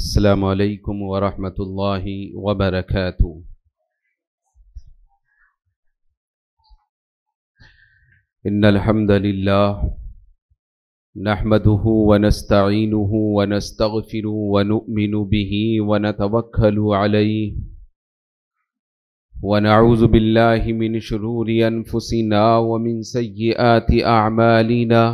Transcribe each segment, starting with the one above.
السلام عليكم ورحمة الله وبركاته إن الحمد لله نحمده ونستعينه ونستغفره ونؤمن به ونتوكل عليه ونعوذ بالله من شرور أنفسنا ومن سيئات أعمالنا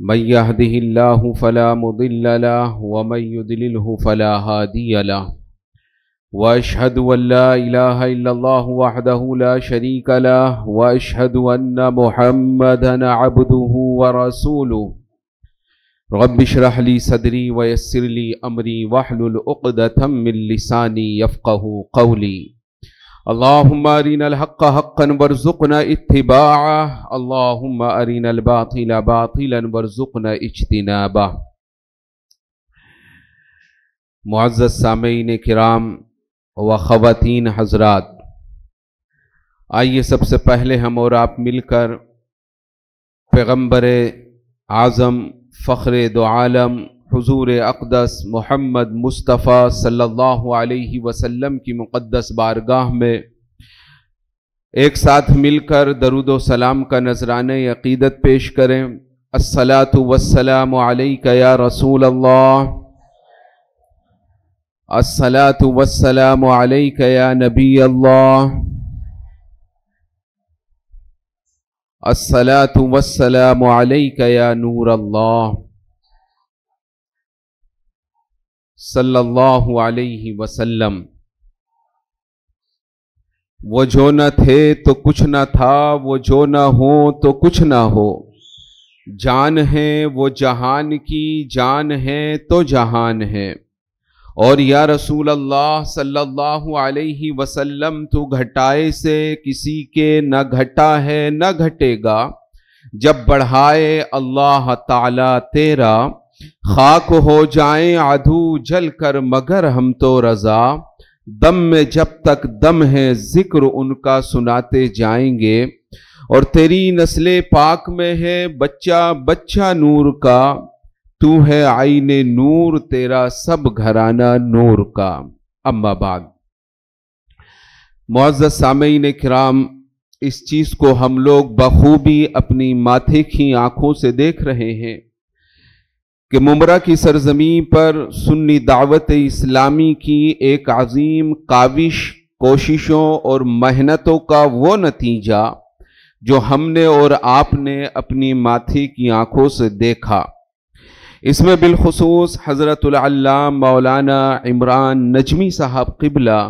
من يهده الله فلا مضل له ومن يضلله فلا هادي له واشهد ان لا اله الا الله وحده لا شريك له واشهد ان محمدا عبده ورسوله رب اشرح لي صدري ويسر لي امري واحلل عقده من لساني يفقه قولي अल्लाहुम अरिनल हक़ हक़न वरज़ुक़ना इत्तिबाअ अल्लाहुम अरिनल बातिल बातिलन वरज़ुक़ना इज्तिनाबा मुआज़्ज़ज़ सामीन किराम व ख़वातीन हजरात आइए सबसे पहले हम और आप मिलकर पैगंबर आज़म फ़ख्र दो आलम हजूर अक़दस मोहम्मद मुस्तफ़ा सल्लल्लाहु अलैहि वसल्लम की मुक़दस बारगाह में एक साथ मिलकर दरुद सलाम का नजरान अक़ीदत पेश करें असलात वसलाम या रसूल अल्लाह असलात वसलाम या नबी अल्लाह असलात वसलाम या नूर अल्लाह सल्लल्लाहु अलैहि वसल्लम वो जो न थे तो कुछ न था वो जो न हो तो कुछ न हो जान है वो जहान की जान है तो जहान है और या रसूल अल्लाह सल्लल्लाहु अलैहि वसल्लम तो घटाए से किसी के न घटा है न घटेगा जब बढ़ाए अल्लाह ताला तेरा खाक हो जाए आधू जल कर मगर हम तो रजा दम में जब तक दम है जिक्र उनका सुनाते जाएंगे और तेरी नस्ले पाक में है बच्चा बच्चा नूर का तू है आईने नूर तेरा सब घराना नूर का अम्माबाग बाद मुआज़ सामीन कराम इस चीज़ को हम लोग बखूबी अपनी माथे की आंखों से देख रहे हैं कि मुमरा की सरजमी पर सुन्नी दावत इस्लामी की एक अजीम काविश कोशिशों और मेहनतों का वो नतीजा जो हमने और आपने अपनी माथी की आंखों से देखा इसमें बिलखसूस हज़रत मौलाना इमरान नजमी साहब किबला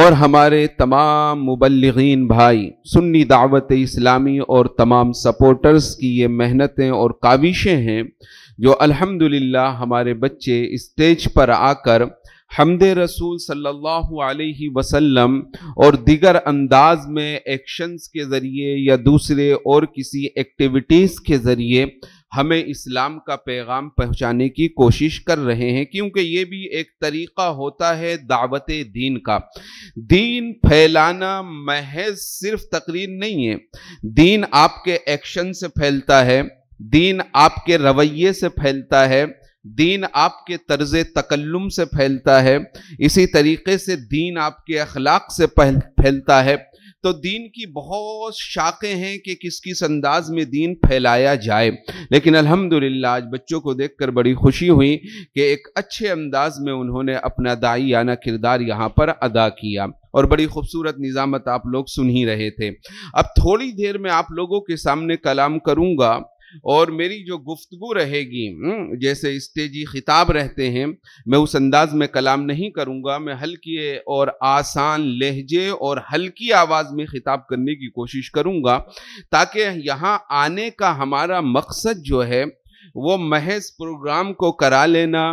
और हमारे तमाम मुबलगिन भाई सुन्नी दावत इस्लामी और तमाम सपोर्टर्स की ये मेहनतें और काविशें हैं जो अल्हम्दुलिल्लाह हमारे बच्चे स्टेज पर आकर हमद रसूल सल्लल्लाहु अलैहि वसल्लम और दिगर अंदाज में एक्शंस के ज़रिए या दूसरे और किसी एक्टिविटीज़ के ज़रिए हमें इस्लाम का पैगाम पहुंचाने की कोशिश कर रहे हैं क्योंकि ये भी एक तरीक़ा होता है दावत दीन का दीन फैलाना महज सिर्फ तकरीर नहीं है दीन आपके एक्शन से फैलता है दीन आपके रवैये से फैलता है दीन आपके तर्ज तकल्लुम से फैलता है इसी तरीके से दीन आपके अखलाक से फैलता है तो दीन की बहुत शाखें हैं कि किस किस अंदाज में दीन फैलाया जाए लेकिन अल्हम्दुलिल्लाह आज बच्चों को देखकर बड़ी खुशी हुई कि एक अच्छे अंदाज में उन्होंने अपना दाई याना किरदार यहाँ पर अदा किया और बड़ी खूबसूरत निज़ामत आप लोग सुन ही रहे थे अब थोड़ी देर में आप लोगों के सामने कलाम करूँगा और मेरी जो गुफ्तु रहेगी हम्म, जैसे इस्तेजी खिताब रहते हैं मैं उस अंदाज में कलाम नहीं करूँगा मैं हल्के और आसान लहजे और हल्की आवाज़ में खिताब करने की कोशिश करूँगा ताकि यहाँ आने का हमारा मकसद जो है वो महज प्रोग्राम को करा लेना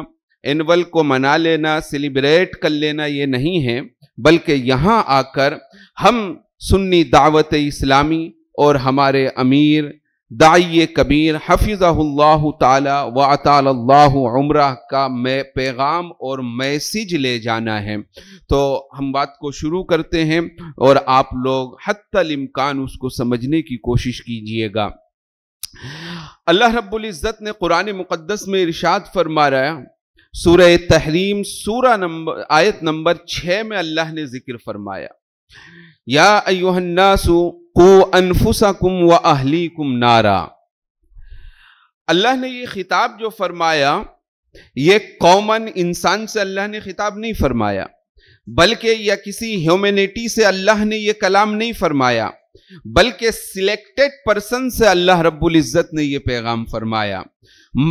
एनअल को मना लेना सेलिब्रेट कर लेना ये नहीं है बल्कि यहाँ आकर हम सुन्नी दावत इस्लामी और हमारे अमीर दाइय कबीर व ताली उम्र का मैं पैगाम और मैसेज ले जाना है तो हम बात को शुरू करते हैं और आप लोग हतमकान उसको समझने की कोशिश कीजिएगा अल्लाह रब्बुल इज़्ज़त ने कुरान मुक़द्दस में इरशाद फरमाया सूर्य तहरीम सूरा नंबर आयत नंबर छः में अल्लाह ने ज़िक्र फरमाया या अयोहन्नासु को अनफुसा कुम व अहली कुम नारा अल्लाह ने यह खिताब जो फरमाया ये कॉमन इंसान से अल्लाह ने खिताब नहीं फरमाया बल्कि या किसी ह्यूमेनिटी से अल्लाह ने यह कलाम नहीं फरमाया बल्कि सिलेक्टेड पर्सन से अल्लाह रब्बुल इज़्ज़त ने यह पैगाम फरमाया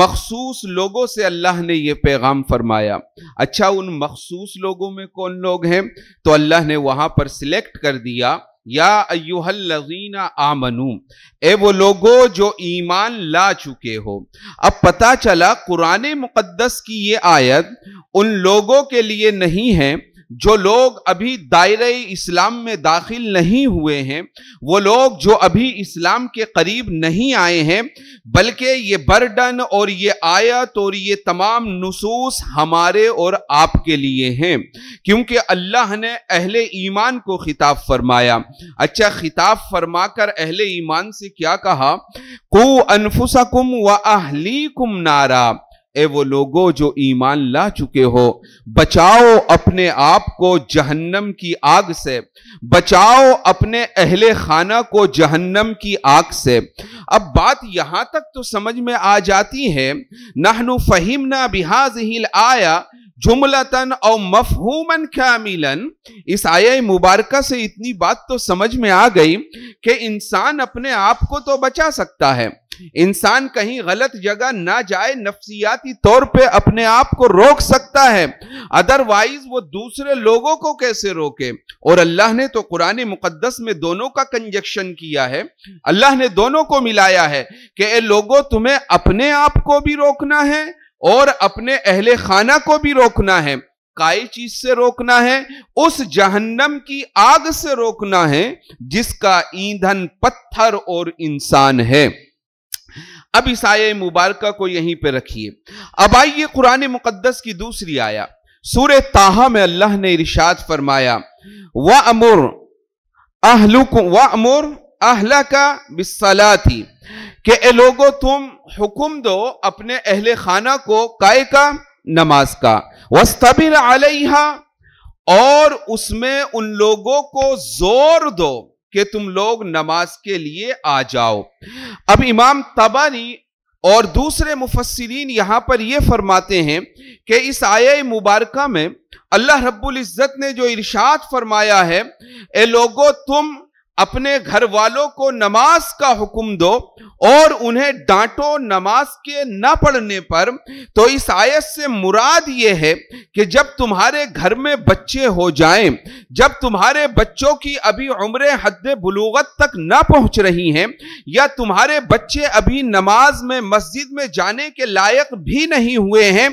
मखसूस लोगों से अल्लाह ने यह पैगाम फरमाया अच्छा उन मखसूस लोगों में कौन लोग हैं तो अल्लाह ने वहाँ पर सिलेक्ट कर दिया या अयुहल्लजीना आमनू ए वो लोगो जो ईमान ला चुके हो अब पता चला कुरान मुक़दस की ये आयत उन लोगों के लिए नहीं है जो लोग अभी दायरे इस्लाम में दाखिल नहीं हुए हैं वो लोग जो अभी इस्लाम के करीब नहीं आए हैं बल्कि ये बर्डन और ये आयत और ये तमाम नसूस हमारे और आपके लिए हैं क्योंकि अल्लाह ने अहले ईमान को खिताब फरमाया अच्छा खिताब फरमाकर अहले ईमान से क्या कहा को अनफुसकुम व अहली कुम नारा ए वो लोगो जो ईमान ला चुके हो बचाओ अपने आप को जहन्नम की आग से बचाओ अपने अहले खाना को जहन्नम की आग से अब बात यहां तक तो समझ में आ जाती है नहनु ना बिहाज हिल आया जुमलतन और मफहूमन क्या मिलन इस आया मुबारक से इतनी बात तो समझ में आ गई कि इंसान अपने आप को तो बचा सकता है इंसान कहीं गलत जगह ना जाए नफ्सियाती तौर पे अपने आप को रोक सकता है अदरवाइज वो दूसरे लोगों को कैसे रोके और अल्लाह ने तो कुरान मुकद्दस में दोनों का कंजक्शन किया है अल्लाह ने दोनों को मिलाया है कि ए लोगों तुम्हें अपने आप को भी रोकना है और अपने अहले खाना को भी रोकना है काई चीज से रोकना है उस जहन्नम की आग से रोकना है जिसका ईंधन पत्थर और इंसान है अब इस आय मुबारक को यहीं पर रखिए अब आइए कुरान मुकदस की दूसरी आया सूर ताहा में अल्लाह ने इरशाद फरमाया व अमर अहलु व अमुर अहला का बिसला थी कि ए लोगो तुम हुक्म दो अपने अहल खाना को काय का नमाज का वस्तबिर अलहा और उसमें उन लोगों को जोर दो कि तुम लोग नमाज के लिए आ जाओ अब इमाम तबानी और दूसरे मुफसरीन यहाँ पर यह फरमाते हैं कि इस आय मुबारक में अल्लाह रब्बुल इज़्ज़त ने जो इरशाद फरमाया है ए लोगो तुम अपने घर वालों को नमाज का हुक्म दो और उन्हें डांटो नमाज के न पढ़ने पर तो इस आयत से मुराद ये है कि जब तुम्हारे घर में बच्चे हो जाएं जब तुम्हारे बच्चों की अभी उम्र हद बलूगत तक ना पहुंच रही हैं या तुम्हारे बच्चे अभी नमाज में मस्जिद में जाने के लायक भी नहीं हुए हैं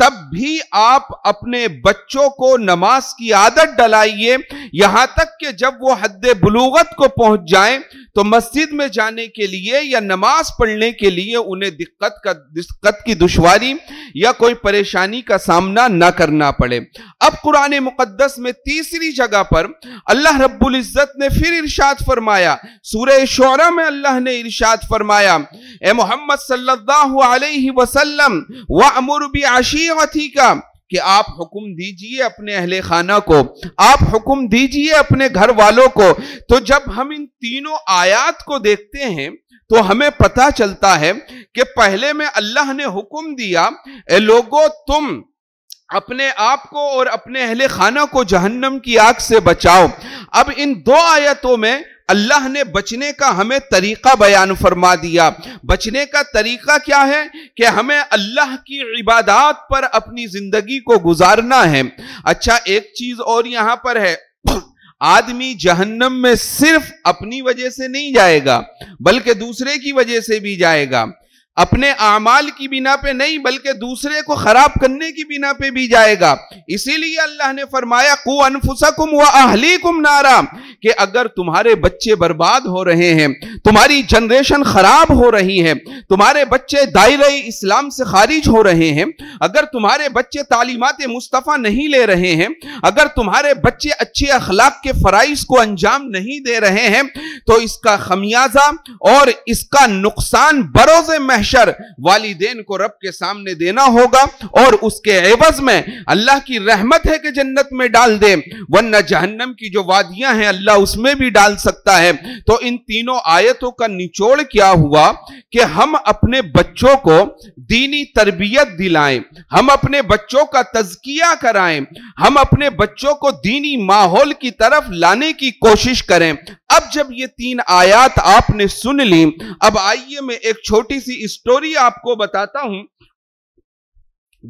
तब भी आप अपने बच्चों को नमाज की आदत डलाइए यहां तक कि जब वो हद बलूगत को पहुंच जाए तो मस्जिद में जाने के लिए या नमाज पढ़ने के लिए उन्हें दिक्कत का दिक्कत की दुश्वारी या कोई परेशानी का सामना ना करना पड़े अब कुरान मुकद्दस में तीसरी जगह पर अल्लाह रब्बुल इज़्ज़त ने फिर इरशाद फरमाया सूर्य शोरा में अल्लाह ने इरशाद फरमाया ए मोहम्मद सल्लल्लाहु अलैहि वसल्लम व अमुर बी आशीर इसलिए वती का कि आप हुक्म दीजिए अपने अहले खाना को आप हुक्म दीजिए अपने घर वालों को तो जब हम इन तीनों आयात को देखते हैं तो हमें पता चलता है कि पहले में अल्लाह ने हुक्म दिया ए लोगों तुम अपने आप को और अपने अहले खाना को जहन्नम की आग से बचाओ अब इन दो आयतों में अल्लाह ने बचने का हमें तरीका बयान फरमा दिया बचने का तरीका क्या है कि हमें अल्लाह की इबादात पर अपनी जिंदगी को गुजारना है अच्छा एक चीज और यहां पर है आदमी जहन्नम में सिर्फ अपनी वजह से नहीं जाएगा बल्कि दूसरे की वजह से भी जाएगा अपने अमाल की बिना पे नहीं बल्कि दूसरे को खराब करने की बिना पे भी जाएगा इसीलिए अल्लाह ने फरमाया को अनफुसकुम व अहलीकुम नारा कि अगर तुम्हारे बच्चे बर्बाद हो रहे हैं तुम्हारी जनरेशन खराब हो रही है तुम्हारे बच्चे दायरे इस्लाम से खारिज हो रहे हैं अगर तुम्हारे बच्चे तालीमत मुस्तफ़ा नहीं ले रहे हैं अगर तुम्हारे बच्चे अच्छे अखलाक के फ़राइज को अंजाम नहीं दे रहे हैं तो इसका खमियाजा और इसका नुकसान बरोज़ महश हशर वालिदेन को रब के सामने देना होगा और उसके एवज में अल्लाह की रहमत है कि जन्नत में डाल दे वरना जहन्नम की जो वादियां हैं अल्लाह उसमें भी डाल सकता है तो इन तीनों आयतों का निचोड़ क्या हुआ कि हम अपने बच्चों को दीनी तरबियत दिलाएं हम अपने बच्चों का तजकिया कराएं हम अपने बच्चों को दीनी माहौल की तरफ लाने की कोशिश करें अब जब ये तीन आयात आपने सुन ली अब आइए मैं एक छोटी सी इस स्टोरी आपको बताता हूं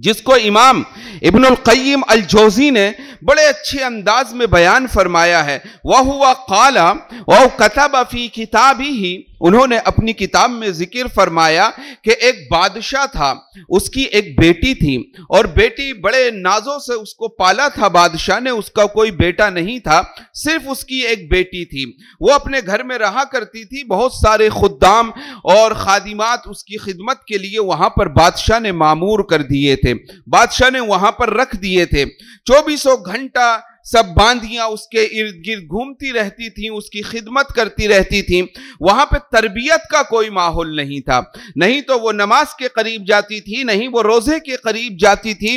जिसको इमाम इब्नुल कईम अल जोजी ने बड़े अच्छे अंदाज में बयान फरमाया है वह हुआ काला वह कतब फी किताबी ही उन्होंने अपनी किताब में जिक्र फरमाया कि एक बादशाह था उसकी एक बेटी थी और बेटी बड़े नाजों से उसको पाला था बादशाह ने उसका कोई बेटा नहीं था सिर्फ उसकी एक बेटी थी वो अपने घर में रहा करती थी बहुत सारे खुदाम और खादिमात उसकी खिदमत के लिए वहाँ पर बादशाह ने मामूर कर दिए थे बादशाह ने वहाँ पर रख दिए थे चौबीसों घंटा सब बांधियां उसके इर्द गिर्द घूमती रहती थी उसकी खिदमत करती रहती थी वहां पे तरबियत का कोई माहौल नहीं था नहीं तो वो नमाज के करीब जाती थी नहीं वो रोज़े के करीब जाती थी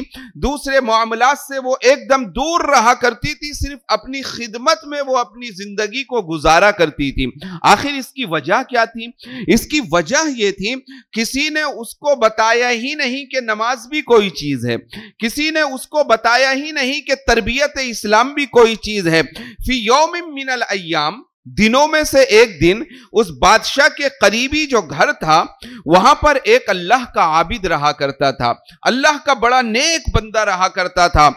दूसरे मामला से वो एकदम दूर रहा करती थी सिर्फ अपनी खिदमत में वो अपनी ज़िंदगी को गुजारा करती थी आखिर इसकी वजह क्या थी इसकी वजह ये थी किसी ने उसको बताया ही नहीं कि नमाज भी कोई चीज़ है किसी ने उसको बताया ही नहीं कि तरबियत इस्लाम हराम भी कोई चीज है फी योम मिनल अयाम दिनों में से एक दिन उस बादशाह के करीबी जो घर था वहां पर एक अल्लाह का आबिद रहा करता था अल्लाह का बड़ा नेक बंदा रहा करता था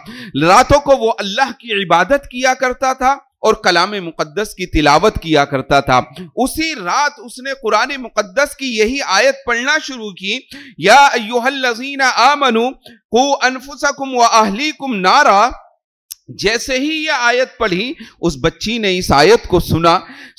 रातों को वो अल्लाह की इबादत किया करता था और कलाम मुकद्दस की तिलावत किया करता था उसी रात उसने कुरान मुकद्दस की यही आयत पढ़ना शुरू की या अयुहल लजीना आमनु अनफुसकुम व अहलीकुम नारा जैसे ही यह आयत पढ़ी उस बच्ची ने इस आयत को सुना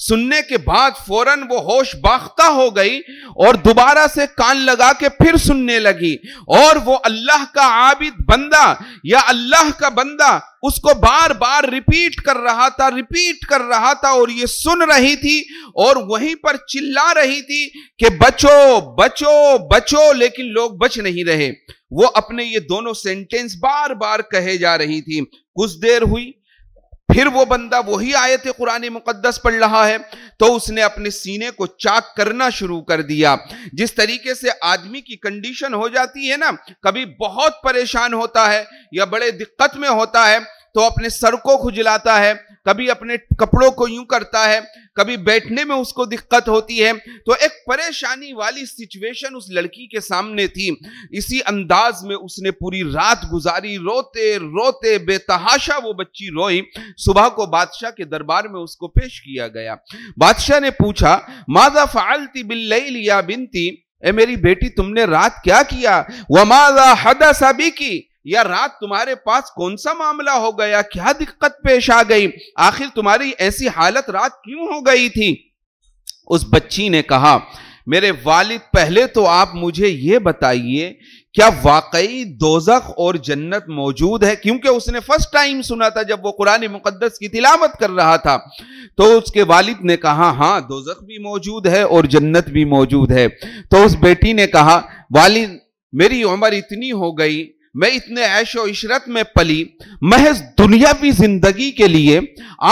सुनने के बाद फौरन वो होश बाख्ता हो गई और दोबारा से कान लगा के फिर सुनने लगी और वो अल्लाह का आबिद बंदा या अल्लाह का बंदा उसको बार बार रिपीट कर रहा था रिपीट कर रहा था और ये सुन रही थी और वहीं पर चिल्ला रही थी कि बचो बचो बचो लेकिन लोग बच नहीं रहे वो अपने ये दोनों सेंटेंस बार बार कहे जा रही थी कुछ देर हुई फिर वो बंदा वही आयत कुरानी मुकद्दस पढ़ रहा है तो उसने अपने सीने को चाक करना शुरू कर दिया जिस तरीके से आदमी की कंडीशन हो जाती है ना कभी बहुत परेशान होता है या बड़े दिक्कत में होता है तो अपने सर को खुजलाता है कभी अपने कपड़ों को यूं करता है कभी बैठने में उसको दिक्कत होती है तो एक परेशानी वाली सिचुएशन उस लड़की के सामने थी इसी अंदाज में उसने पूरी रात गुजारी रोते रोते बेतहाशा वो बच्ची रोई सुबह को बादशाह के दरबार में उसको पेश किया गया बादशाह ने पूछा माजा फालती बिल्लई लिया बिनती ए मेरी बेटी तुमने रात क्या किया वमाजा हदा भी की या रात तुम्हारे पास कौन सा मामला हो गया क्या दिक्कत पेश आ गई आखिर तुम्हारी ऐसी हालत रात क्यों हो गई थी उस बच्ची ने कहा मेरे वालिद पहले तो आप मुझे ये बताइए क्या वाकई दोजख और जन्नत मौजूद है क्योंकि उसने फर्स्ट टाइम सुना था जब वो कुरान मुकद्दस की तिलावत कर रहा था तो उसके वालिद ने कहा हाँ दोजख भी मौजूद है और जन्नत भी मौजूद है तो उस बेटी ने कहा वालिद मेरी उम्र इतनी हो गई मैं इतने ऐशो इशरत में पली महज दुनियावी जिंदगी के लिए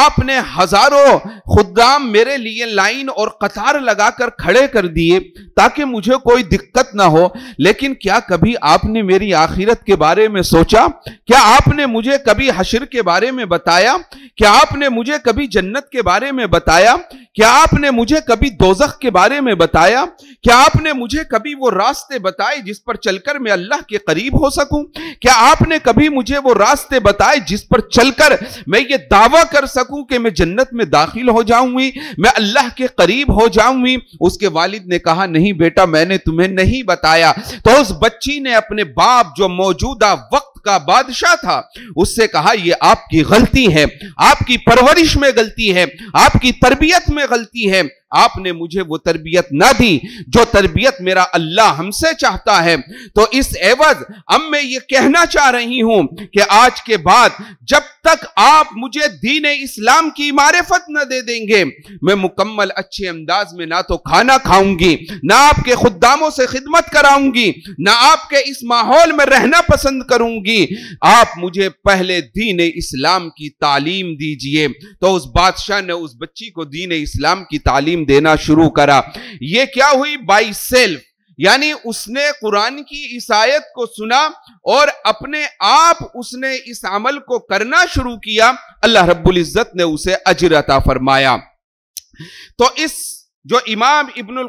आपने हजारों खुदाम मेरे लिए लाइन और कतार लगाकर खड़े कर दिए ताकि मुझे कोई दिक्कत ना हो लेकिन क्या कभी आपने मेरी आखिरत के बारे में सोचा क्या आपने मुझे कभी हशर के बारे में बताया क्या आपने मुझे कभी जन्नत के बारे में बताया क्या आपने मुझे कभी दोजख के बारे में बताया क्या आपने मुझे कभी वो रास्ते बताए जिस पर चलकर मैं अल्लाह के करीब हो सकूं क्या आपने कभी मुझे वो रास्ते बताए जिस पर चलकर मैं ये दावा कर सकूं कि मैं जन्नत में दाखिल हो जाऊंगी मैं अल्लाह के करीब हो जाऊंगी उसके वालिद ने कहा नहीं बेटा मैंने तुम्हें नहीं बताया तो उस बच्ची ने अपने बाप जो मौजूदा वक्त का बादशाह था उससे कहा ये आपकी गलती है आपकी परवरिश में गलती है आपकी तरबियत में गलती है आपने मुझे वो तरबियत ना दी जो तरबियत मेरा अल्लाह हमसे चाहता है तो इस एवज अब मैं ये कहना चाह रही हूं कि आज के बाद जब तक आप मुझे दीन इस्लाम की मारफत न दे देंगे मैं मुकम्मल अच्छे अंदाज में ना तो खाना खाऊंगी ना आपके खुदामों से खिदमत कराऊंगी ना आपके इस माहौल में रहना पसंद करूंगी नहीं आप मुझे पहले दीन इस्लाम की तालीम दीजिए तो उस बादशाह ने उस बच्ची को दीन इस्लाम की तालीम देना शुरू करा ये क्या हुई बाई सेल्फ यानी उसने कुरान की ईसायत को सुना और अपने आप उसने इस अमल को करना शुरू किया अल्लाह रब्बुल इज़्ज़त ने उसे अजरता फरमाया तो इस जो इमाम इब्नुल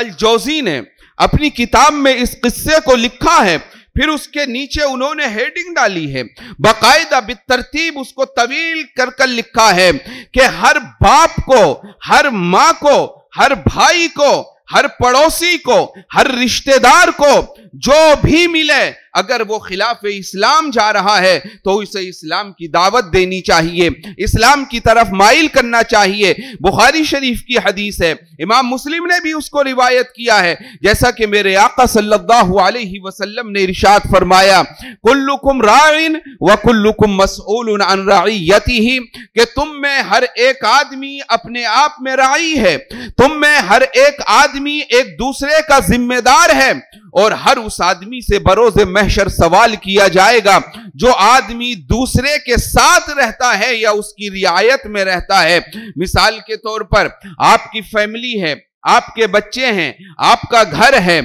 अल जौजी ने अपनी किताब में इस किस्से को लिखा है फिर उसके नीचे उन्होंने हेडिंग डाली है बाकायदा बितरतीब उसको तवील कर कर लिखा है कि हर बाप को हर माँ को हर भाई को हर पड़ोसी को हर रिश्तेदार को जो भी मिले अगर वो खिलाफ इस्लाम जा रहा है तो इसे इस्लाम की दावत देनी चाहिए इस्लाम की तरफ माइल करना चाहिए बुखारी शरीफ की हदीस है इमाम मुस्लिम ने भी उसको रिवायत किया है जैसा कि मेरे आका सल्लल्लाहु अलैहि वसल्लम ने इरशाद फरमाया कुल्लुकुम राइन व कुल्लुकुम मसूल अन कि तुम में हर एक आदमी अपने आप में राई है तुम में हर एक आदमी एक दूसरे का जिम्मेदार है और हर उस आदमी से बरोज महशर सवाल किया जाएगा जो आदमी दूसरे के साथ रहता है या उसकी रियायत में रहता है मिसाल के तौर पर आपकी फैमिली है आपके बच्चे हैं आपका घर है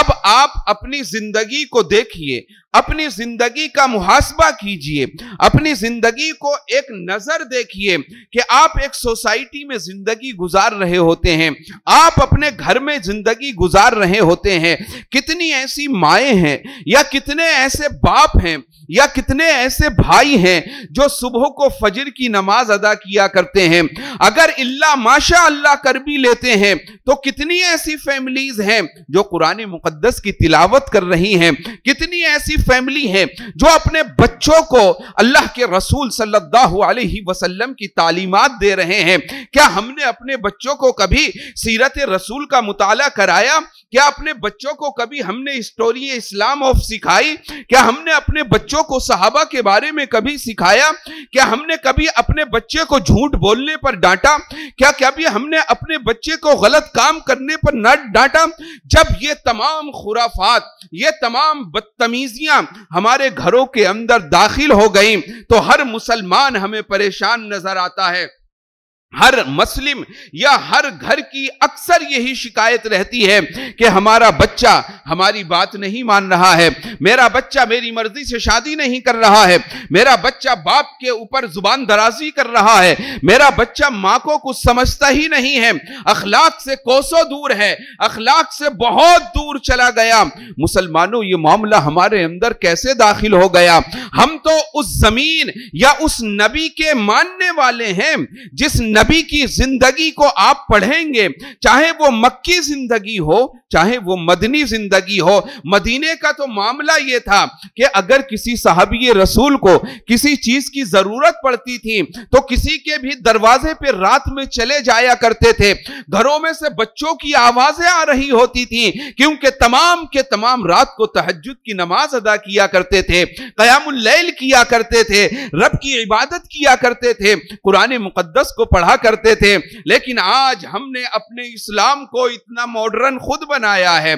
अब आप अपनी जिंदगी को देखिए अपनी जिंदगी का मुहासबा कीजिए अपनी जिंदगी को एक नजर देखिए कि आप एक सोसाइटी में जिंदगी गुजार रहे होते हैं आप अपने घर में जिंदगी गुजार रहे होते हैं कितनी ऐसी माए हैं या कितने ऐसे बाप हैं या कितने ऐसे भाई हैं जो सुबह को फजर की नमाज अदा किया करते हैं अगर इल्ला माशा अल्लाह कर भी लेते हैं तो कितनी ऐसी फैमिलीज हैं जो कुरान मुकद्दस की तिलावत कर रही हैं कितनी ऐसी फैमिली है जो अपने बच्चों को अल्लाह के रसूल सल्लल्लाहु अलैहि वसल्लम की तालीमत दे रहे हैं क्या हमने अपने बच्चों को कभी सीरत रसूल का मुताला कराया क्या अपने बच्चों को कभी हमने स्टोरी इस्लाम ऑफ सिखाई क्या हमने अपने बच्चों को सहाबा के बारे में कभी सिखाया क्या हमने कभी अपने बच्चे को झूठ बोलने पर डांटा क्या कभी हमने अपने बच्चे को गलत काम करने पर न डांटा जब ये तमाम खुराफात ये तमाम बदतमीजियां हमारे घरों के अंदर दाखिल हो गई तो हर मुसलमान हमें परेशान नजर आता है हर मुस्लिम या हर घर की अक्सर यही शिकायत रहती है कि हमारा बच्चा हमारी बात नहीं मान रहा है मेरा बच्चा मेरी मर्जी से शादी नहीं कर रहा है मेरा बच्चा बाप के ऊपर जुबान दराजी कर रहा है मेरा बच्चा माँ को कुछ समझता ही नहीं है अखलाक से कोसों दूर है अखलाक से बहुत दूर चला गया मुसलमानों ये मामला हमारे अंदर कैसे दाखिल हो गया हम तो उस जमीन या उस नबी के मानने वाले हैं जिस नबी की जिंदगी को आप पढ़ेंगे चाहे वो मक्की जिंदगी हो चाहे वो मदनी जिंदगी हो मदीने का तो मामला ये था कि अगर किसी साहबी रसूल को किसी चीज की जरूरत पड़ती थी तो किसी के भी दरवाजे पे रात में चले जाया करते थे घरों में से बच्चों की आवाजें आ रही होती थी क्योंकि तमाम के तमाम रात को तहज की नमाज अदा किया करते थे कयामुल्लैल किया करते थे रब की इबादत किया करते थे कुरान मुकदस को पढ़ा रहा करते थे लेकिन आज हमने अपने इस्लाम को इतना मॉडर्न खुद बनाया है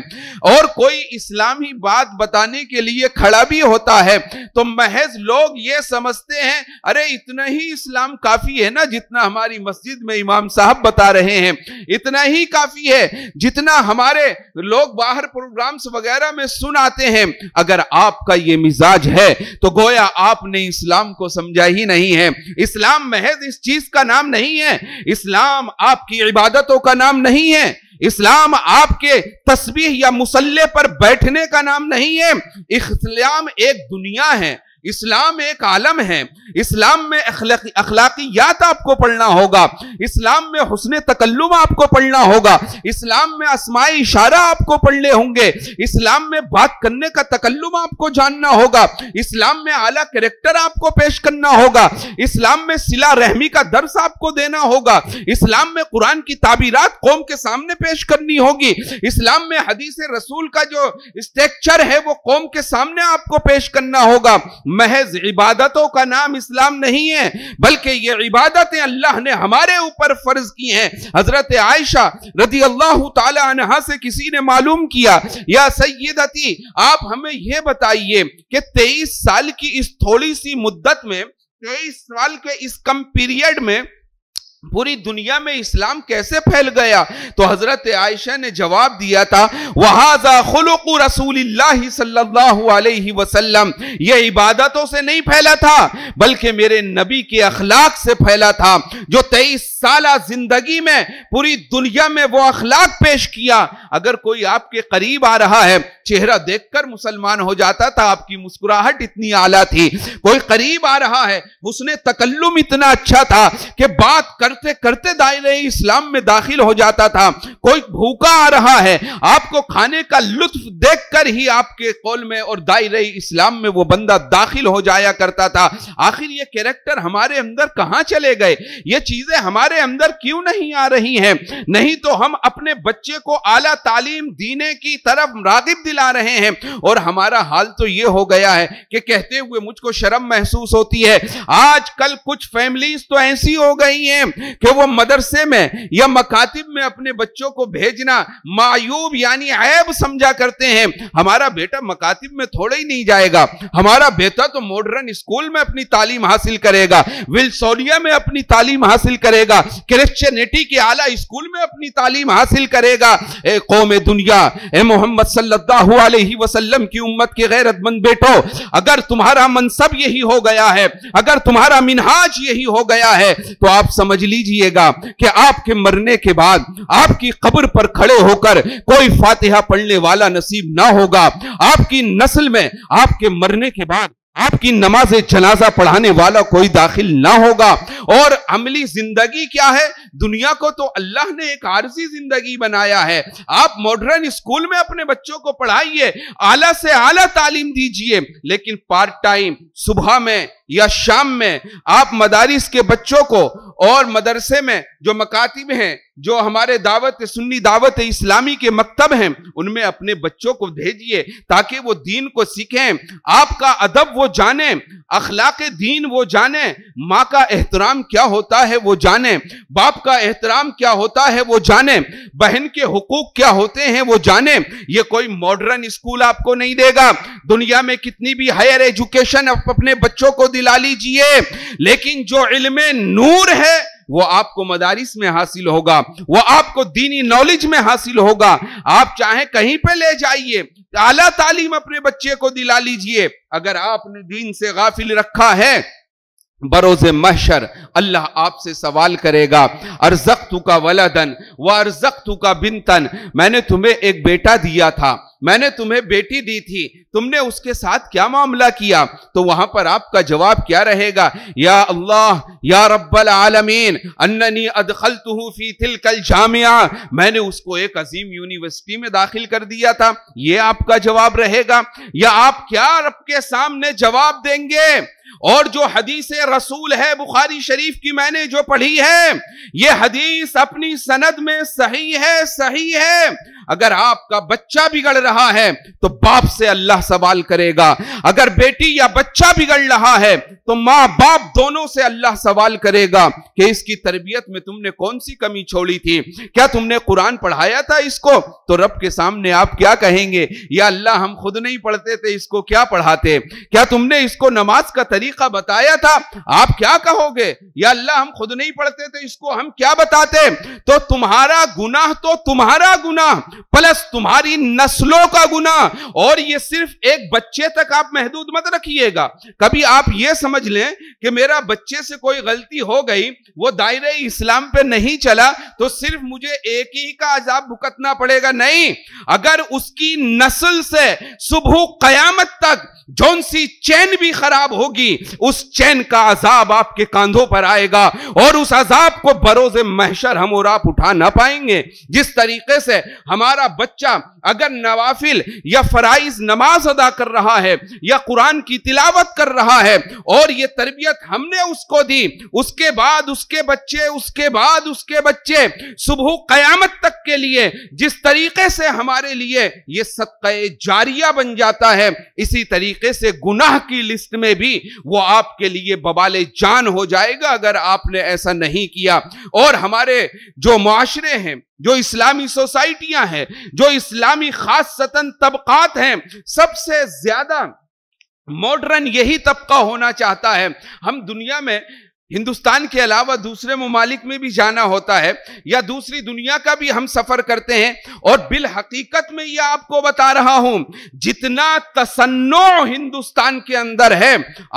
और कोई इस्लामी बात बताने के लिए खड़ा भी होता है तो महज लोग ये समझते हैं अरे इतना ही इस्लाम काफी है ना जितना हमारी मस्जिद में इमाम साहब बता रहे हैं इतना ही काफी है जितना हमारे लोग बाहर प्रोग्राम्स वगैरह में सुनाते हैं अगर आपका ये मिजाज है तो गोया आपने इस्लाम को समझा ही नहीं है इस्लाम महज इस चीज का नाम नहीं है इस्लाम आपकी इबादतों का नाम नहीं है इस्लाम आपके तस्वीर या मुसल्ले पर बैठने का नाम नहीं है इस्लाम एक दुनिया है इस्लाम एक आलम है इस्लाम में अखलाकियात आपको पढ़ना होगा इस्लाम में हुसन तकल्लुम आपको पढ़ना होगा इस्लाम में असमाय इशारा आपको पढ़ने होंगे इस्लाम में बात करने का तकल्लुम आपको जानना होगा इस्लाम में आला कैरेक्टर आपको पेश करना होगा इस्लाम में सिला रहमी का दर्स आपको देना होगा इस्लाम में कुरान की ताबीरत कौम के सामने पेश करनी होगी इस्लाम में हदीस रसूल का जो स्ट्रक्चर है वो कौम के सामने आपको पेश करना होगा महज इबादतों का नाम इस्लाम नहीं है बल्कि ये इबादतें अल्लाह ने हमारे ऊपर फर्ज की हैं हजरत आयशा रदी अल्लाह तहा से किसी ने मालूम किया या सैदती आप हमें यह बताइए कि तेईस साल की इस थोड़ी सी मुद्दत में तेईस साल के इस कम पीरियड में पूरी दुनिया में इस्लाम कैसे फैल गया तो हजरत आयशा ने जवाब दिया था वहाजा खुलुक रसूल वसल्लम यह इबादतों से नहीं फैला था बल्कि मेरे नबी के अखलाक से फैला था जो तेईस साल जिंदगी में पूरी दुनिया में वो अखलाक पेश किया अगर कोई आपके करीब आ रहा है चेहरा देखकर मुसलमान हो जाता था तो आपकी मुस्कुराहट इतनी आला थी कोई करीब आ रहा है उसने तकल्लुम इतना अच्छा था कि बात कर करते करते दायरे इस्लाम में दाखिल हो जाता था कोई भूखा आ रहा है आपको खाने का लुत्फ देखकर ही आपके कौल में और दायरे इस्लाम में वो बंदा दाखिल हो जाया करता था आखिर ये कैरेक्टर हमारे अंदर कहाँ चले गए ये चीजें हमारे अंदर क्यों नहीं आ रही हैं नहीं तो हम अपने बच्चे को आला तालीम दीने की तरफ रागिब दिला रहे हैं और हमारा हाल तो ये हो गया है कि कहते हुए मुझको शर्म महसूस होती है आज कल कुछ फैमिलीज तो ऐसी हो गई हैं कि वो मदरसे में या मकातिब में अपने बच्चों को भेजना मायूब यानी ऐब समझा करते हैं हमारा बेटा मकातिब में थोड़ा ही नहीं जाएगा हमारा बेटा तो मॉडर्न स्कूल में अपनी तालीम हासिल करेगा विल्सोलिया में अपनी तालीम हासिल करेगा क्रिश्चनिटी के आला स्कूल में अपनी तालीम हासिल करेगा ए कौम दुनिया ए मोहम्मद सल्लल्लाहु अलैहि वसल्लम की उम्मत के गैरतमंद बेटो अगर तुम्हारा मनसब यही हो गया है अगर तुम्हारा मिनहाज यही हो गया है तो आप समझ लीजिएगा कि आपके मरने के बाद आपकी कब्र पर खड़े होकर कोई फातिहा पढ़ने वाला नसीब ना होगा आपकी नस्ल में आपके मरने के बाद आपकी नमाज जनाजा पढ़ाने वाला कोई दाखिल ना होगा और अमली जिंदगी क्या है दुनिया को तो अल्लाह ने एक आरजी जिंदगी बनाया है आप मॉडर्न स्कूल में अपने बच्चों को पढ़ाइए आला से आला तालीम दीजिए लेकिन पार्ट टाइम सुबह में या शाम में आप मदारिस के बच्चों को और मदरसे में जो मकातिब हैं जो हमारे दावत सुन्नी दावत इस्लामी के मकतब हैं उनमें अपने बच्चों को भेजिए ताकि वो दीन को सीखें आपका अदब वो जाने अखलाक दीन वो जाने माँ का एहतराम क्या होता है वो जाने बाप का एहतराम क्या होता है वो जाने बहन के हकूक क्या होते हैं वो जाने ये कोई मॉडर्न स्कूल आपको नहीं देगा दुनिया में कितनी भी हायर एजुकेशन आप अपने बच्चों को दिला लीजिए लेकिन जो इल्म नूर है वो आपको मदारिस में हासिल होगा वो आपको दीनी नॉलेज में हासिल होगा आप चाहे कहीं पे ले जाइए आला तालीम अपने बच्चे को दिला लीजिए अगर आपने दीन से गाफिल रखा है बरोज महशर अल्लाह आपसे सवाल करेगा अर्जक का वलादन व अर्जक का बिनतन मैंने तुम्हें एक बेटा दिया था मैंने तुम्हें बेटी दी थी तुमने उसके साथ क्या मामला किया तो वहां पर आपका जवाब क्या रहेगा या अल्लाह या रब्बल आलमीन अन्ननी अदखल फी तिल कल जामिया मैंने उसको एक अजीम यूनिवर्सिटी में दाखिल कर दिया था ये आपका जवाब रहेगा या आप क्या रब के सामने जवाब देंगे और जो हदीस रसूल है बुखारी शरीफ की मैंने जो पढ़ी है ये हदीस अपनी सनद में सही है सही है अगर आपका बच्चा बिगड़ रहा है तो बाप से अल्लाह सवाल करेगा अगर बेटी या बच्चा बिगड़ रहा है तो माँ बाप दोनों से अल्लाह सवाल करेगा कि इसकी तरबियत में तुमने कौन सी कमी छोड़ी थी क्या तुमने कुरान पढ़ाया था इसको तो रब के सामने आप क्या कहेंगे या अल्लाह हम खुद नहीं पढ़ते थे इसको क्या पढ़ाते क्या तुमने इसको नमाज का तरीका बताया था आप क्या कहोगे या अल्लाह हम खुद नहीं पढ़ते थे इसको हम क्या बताते तो तुम्हारा गुनाह तो तुम्हारा गुनाह प्लस तुम्हारी नस्लों का गुना और ये सिर्फ एक बच्चे तक आप महदूद मत रखिएगा कभी आप ये समझ लें कि मेरा बच्चे से कोई गलती हो गई वो दायरे इस्लाम पे नहीं चला तो सिर्फ मुझे एक ही का अजाब भुगतना पड़ेगा नहीं अगर उसकी नस्ल से सुबह कयामत तक जौन सी चैन भी खराब होगी उस चैन का अजाब आपके कांधों पर आएगा और उस अजाब को बरोज महशर हम और आप उठा ना पाएंगे जिस तरीके से हमारा बच्चा अगर नवाफिल या फराइज नमाज अदा कर रहा है या कुरान की तिलावत कर रहा है और ये तरबियत हमने उसको दी उसके बाद उसके बच्चे उसके बाद उसके बच्चे सुबह कयामत तक के लिए जिस तरीके से हमारे लिए ये सदक़ जारिया बन जाता है इसी तरीके तरीके से गुनाह की लिस्ट में भी वो आपके लिए बबाले जान हो जाएगा अगर आपने ऐसा नहीं किया और हमारे जो माशरे हैं जो इस्लामी सोसाइटियां हैं जो इस्लामी खास सतन तबकात हैं सबसे ज्यादा मॉडर्न यही तबका होना चाहता है हम दुनिया में हिंदुस्तान के अलावा दूसरे ममालिक में भी जाना होता है या दूसरी दुनिया का भी हम सफ़र करते हैं और बिल हकीकत में यह आपको बता रहा हूं जितना तसन्नो हिंदुस्तान के अंदर है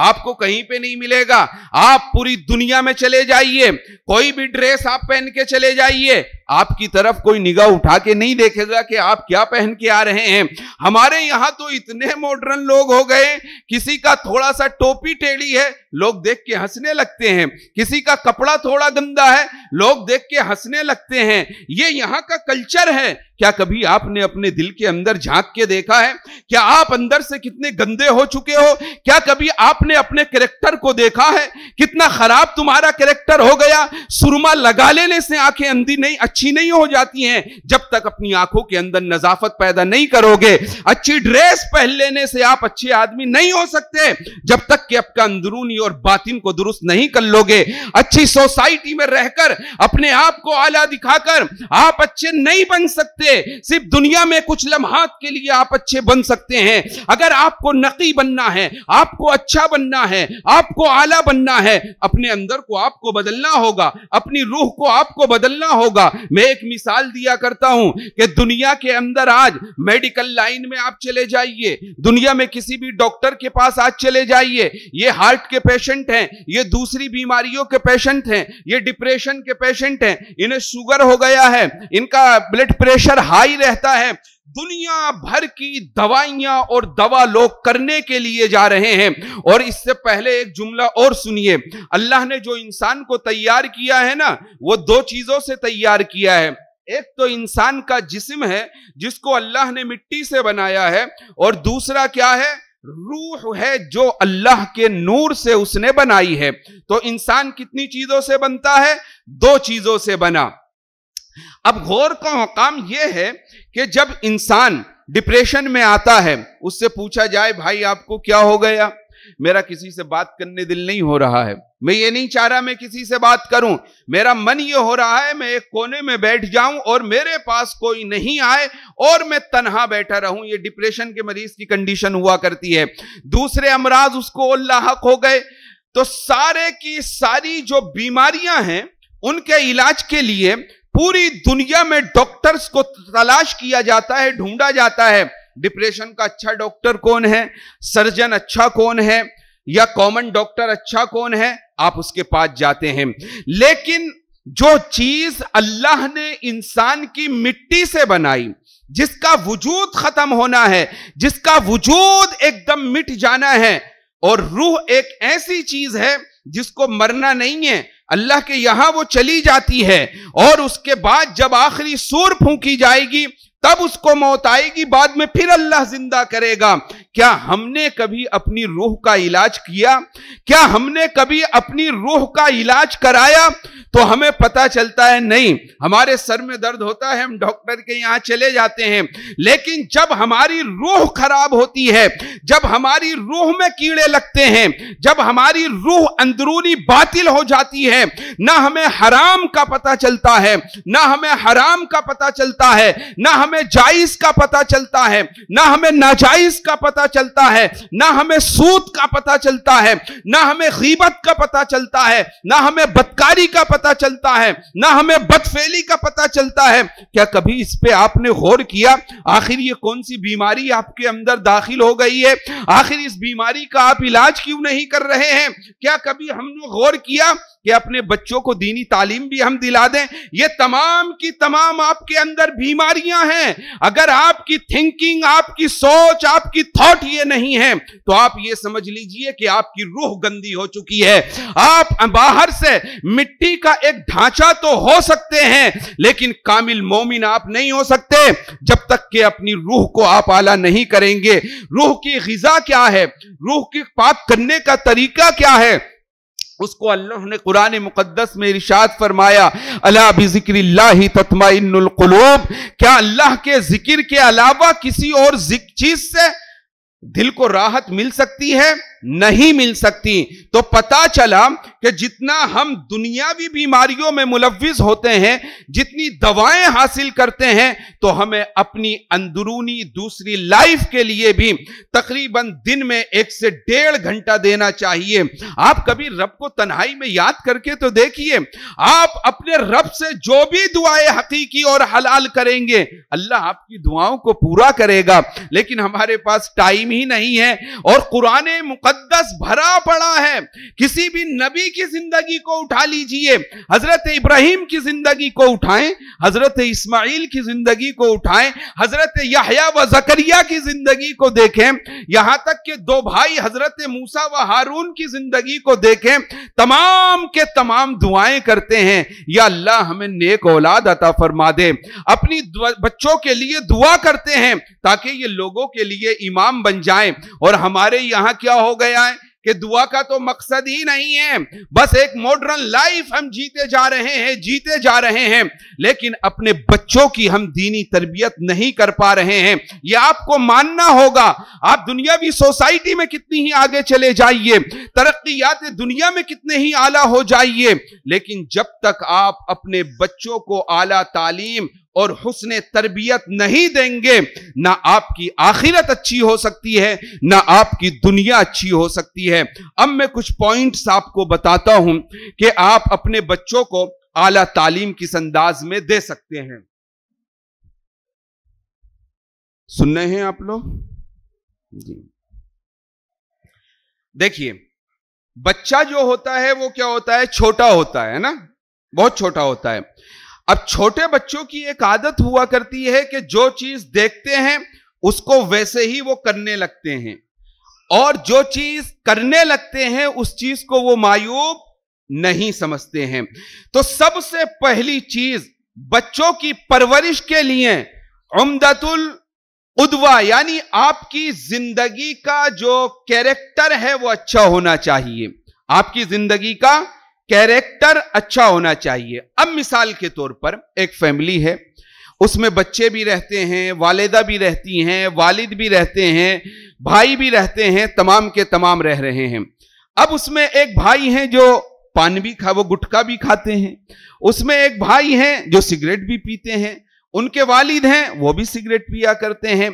आपको कहीं पे नहीं मिलेगा आप पूरी दुनिया में चले जाइए कोई भी ड्रेस आप पहन के चले जाइए आपकी तरफ कोई निगाह उठा के नहीं देखेगा कि आप क्या पहन के आ रहे हैं हमारे यहाँ तो इतने मॉडर्न लोग हो गए किसी का थोड़ा सा टोपी टेढ़ी है लोग देख के हंसने लगते हैं किसी का कपड़ा थोड़ा गंदा है लोग देख के हंसने लगते हैं ये यहाँ का कल्चर है क्या कभी आपने अपने दिल के अंदर झांक के देखा है क्या आप अंदर से कितने गंदे हो चुके हो क्या कभी आपने अपने कैरेक्टर को देखा है कितना खराब तुम्हारा कैरेक्टर हो गया सुरमा लगा लेने से आंखें अंधी नहीं अच्छी नहीं हो जाती हैं जब तक अपनी आंखों के अंदर नजाफत पैदा नहीं करोगे अच्छी ड्रेस पहन लेने से आप अच्छे आदमी नहीं हो सकते जब तक कि आपका अंदरूनी और बातिन को दुरुस्त नहीं कर लोगे अच्छी सोसाइटी में रहकर अपने आप को आला दिखाकर आप अच्छे नहीं बन सकते सकते सिर्फ दुनिया में कुछ लम्हात के लिए आप अच्छे बन सकते हैं अगर आपको नकी बनना है आपको अच्छा बनना है आपको आला बनना है अपने अंदर को आपको बदलना होगा अपनी रूह को आपको बदलना होगा मैं एक मिसाल दिया करता हूं कि दुनिया के अंदर आज मेडिकल लाइन में आप चले जाइए दुनिया में किसी भी डॉक्टर के पास आज चले जाइए ये हार्ट के पेशेंट हैं ये दूसरी बीमारियों के पेशेंट हैं ये डिप्रेशन के पेशेंट हैं इन्हें शुगर हो गया है इनका ब्लड प्रेशर प्रेशर हाई रहता है दुनिया भर की दवाइयां और दवा लोग करने के लिए जा रहे हैं और इससे पहले एक जुमला और सुनिए अल्लाह ने जो इंसान को तैयार किया है ना वो दो चीजों से तैयार किया है एक तो इंसान का जिस्म है जिसको अल्लाह ने मिट्टी से बनाया है और दूसरा क्या है रूह है जो अल्लाह के नूर से उसने बनाई है तो इंसान कितनी चीजों से बनता है दो चीजों से बना अब गौर का हकाम यह है कि जब इंसान डिप्रेशन में आता है उससे पूछा जाए भाई आपको क्या हो गया मेरा किसी से बात करने दिल नहीं हो रहा है मैं ये नहीं चाह रहा मैं किसी से बात करूं मेरा मन ये हो रहा है मैं एक कोने में बैठ जाऊं और मेरे पास कोई नहीं आए और मैं तनहा बैठा रहूं ये डिप्रेशन के मरीज की कंडीशन हुआ करती है दूसरे अमराज उसको लाक हो गए तो सारे की सारी जो बीमारियां हैं उनके इलाज के लिए पूरी दुनिया में डॉक्टर्स को तलाश किया जाता है ढूंढा जाता है डिप्रेशन का अच्छा डॉक्टर कौन है सर्जन अच्छा कौन है या कॉमन डॉक्टर अच्छा कौन है आप उसके पास जाते हैं लेकिन जो चीज अल्लाह ने इंसान की मिट्टी से बनाई जिसका वजूद खत्म होना है जिसका वजूद एकदम मिट जाना है और रूह एक ऐसी चीज है जिसको मरना नहीं है अल्लाह के यहां वो चली जाती है और उसके बाद जब आखिरी सूर फूकी जाएगी तब उसको मौत आएगी बाद में फिर अल्लाह जिंदा करेगा क्या हमने कभी अपनी रूह का इलाज किया क्या हमने कभी अपनी रूह का इलाज कराया तो हमें पता चलता है नहीं हमारे सर में दर्द होता है हम डॉक्टर के यहां चले जाते हैं लेकिन जब हमारी रूह खराब होती है जब हमारी रूह में कीड़े लगते हैं जब हमारी रूह अंदरूनी बातिल हो जाती है ना हमें हराम का पता चलता है ना हमें हराम का पता चलता है ना हमें जायज का पता चलता है ना हमें नाजायज का पता पता चलता है ना हमें सूत का पता चलता है ना हमें गीबत का पता चलता है ना हमें बदकारी का पता चलता है ना हमें बदफेली का पता चलता है क्या कभी इस पे आपने गौर किया आखिर ये कौन सी बीमारी आपके अंदर दाखिल हो गई है आखिर इस बीमारी का आप इलाज क्यों नहीं कर रहे हैं क्या कभी हमने गौर किया कि अपने बच्चों को दीनी तालीम भी हम दिला दें ये तमाम की तमाम आपके अंदर बीमारियां हैं अगर आपकी थिंकिंग आपकी सोच आपकी थॉट लौट ये नहीं है तो आप ये समझ लीजिए कि आपकी रूह गंदी हो चुकी है आप बाहर से मिट्टी का एक ढांचा तो हो सकते हैं लेकिन कामिल मोमिन आप नहीं हो सकते जब तक कि अपनी रूह को आप आला नहीं करेंगे रूह की गजा क्या है रूह की पाक करने का तरीका क्या है उसको अल्लाह ने कुरान मुकदस में इशाद फरमाया अला बिक्री ततमाइनकलूब क्या अल्लाह के जिक्र के अलावा किसी और चीज से दिल को राहत मिल सकती है नहीं मिल सकती तो पता चला कि जितना हम दुनियावी बीमारियों में मुलविस होते हैं जितनी दवाएं हासिल करते हैं तो हमें अपनी अंदरूनी दूसरी लाइफ के लिए भी तकरीबन दिन में एक से डेढ़ घंटा देना चाहिए आप कभी रब को तन्हाई में याद करके तो देखिए आप अपने रब से जो भी दुआएं हकीकी और हलाल करेंगे अल्लाह आपकी दुआओं को पूरा करेगा लेकिन हमारे पास टाइम ही नहीं है और कुरान मुकद मुकद्दस भरा पड़ा है किसी भी नबी की जिंदगी को उठा लीजिए हजरत इब्राहिम की जिंदगी को उठाएं हजरत इस्माइल की जिंदगी को उठाएं हजरत यहया व जकरिया की जिंदगी को देखें यहां तक कि दो भाई हजरत मूसा व हारून की जिंदगी को देखें तमाम के तमाम दुआएं करते हैं या अल्लाह हमें नेक औलाद अता फरमा दे अपनी बच्चों के लिए दुआ करते हैं ताकि ये लोगों के लिए इमाम बन जाए और हमारे यहाँ क्या हो गया है कि दुआ का तो मकसद ही नहीं है बस एक मॉडर्न लाइफ हम जीते जा रहे हैं जीते जा रहे हैं लेकिन अपने बच्चों की हम दीनी तरबियत नहीं कर पा रहे हैं यह आपको मानना होगा आप दुनिया भी सोसाइटी में कितनी ही आगे चले जाइए तरक्यात दुनिया में कितने ही आला हो जाइए लेकिन जब तक आप अपने बच्चों को आला तालीम और हुसन तरबियत नहीं देंगे ना आपकी आखिरत अच्छी हो सकती है ना आपकी दुनिया अच्छी हो सकती है अब मैं कुछ पॉइंट्स आपको बताता हूं कि आप अपने बच्चों को आला तालीम किस अंदाज में दे सकते हैं सुन रहे हैं आप लोग जी देखिए बच्चा जो होता है वो क्या होता है छोटा होता है ना बहुत छोटा होता है अब छोटे बच्चों की एक आदत हुआ करती है कि जो चीज देखते हैं उसको वैसे ही वो करने लगते हैं और जो चीज करने लगते हैं उस चीज को वो मायूब नहीं समझते हैं तो सबसे पहली चीज बच्चों की परवरिश के लिए उमदतुल उदवा यानी आपकी जिंदगी का जो कैरेक्टर है वो अच्छा होना चाहिए आपकी जिंदगी का कैरेक्टर अच्छा होना चाहिए अब मिसाल के तौर पर एक फैमिली है उसमें बच्चे भी रहते हैं वालदा भी रहती हैं वालिद भी रहते हैं भाई भी रहते हैं तमाम के तमाम रह रहे हैं अब उसमें एक भाई हैं जो पान भी खा वो गुटखा भी खाते हैं उसमें एक भाई हैं जो सिगरेट भी पीते हैं उनके वालिद हैं वो भी सिगरेट पिया करते हैं